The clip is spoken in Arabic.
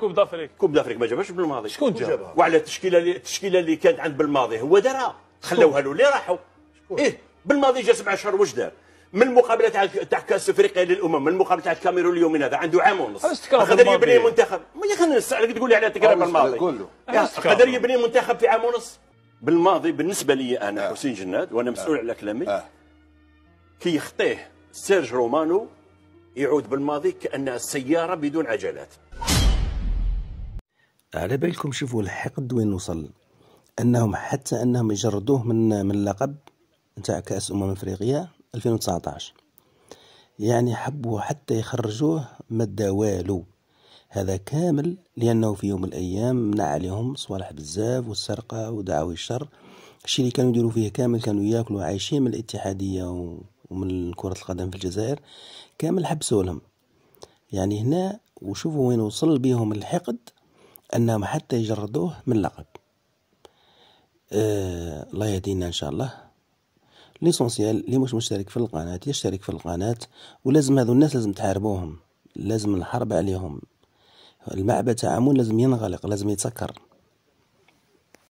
كوب دافريك كوب دافريك ما جابهاش بالماضي شكون جابها وعلى التشكيله اللي التشكيله اللي كانت عند بالماضي هو دارها خلوها له اللي راحوا ايه بالماضي جا سبع اشهر واش دار من المقابله تاع تاع كاس افريقيا للامم من المقابله تاع الكاميرون اليومين هذا عنده عام ونص قدر يبني منتخب ما يا نسالك تقول لي على تكرار الماضي قدر يبني منتخب في عام ونص بالماضي بالنسبه لي انا آه. حسين جناد وانا مسؤول آه. على كلامي آه. كي يخطيه سيرج رومانو يعود بالماضي كانها سياره بدون عجلات على بالكم شوفوا الحقد وين وصل انهم حتى انهم يجردوه من من اللقب نتاع كاس امم افريقيا 2019 يعني حبوا حتى يخرجوه ما والو هذا كامل لانه في يوم من الايام منع عليهم صوالح بزاف والسرقه ودعاوي الشر الشيء اللي كانوا يديروا فيه كامل كانوا ياكلوا عايشين من الاتحاديه ومن كره القدم في الجزائر كامل حبسوا لهم يعني هنا وشوفوا وين وصل بيهم الحقد أنهم حتى يجردوه من لقب آه الله يهدينا إن شاء الله ليسونسيال اللي مش مشترك في القناة يشترك في القناة ولازم هذو الناس لازم تحاربوهم لازم الحرب عليهم المعبد تاعهم لازم ينغلق لازم يتسكر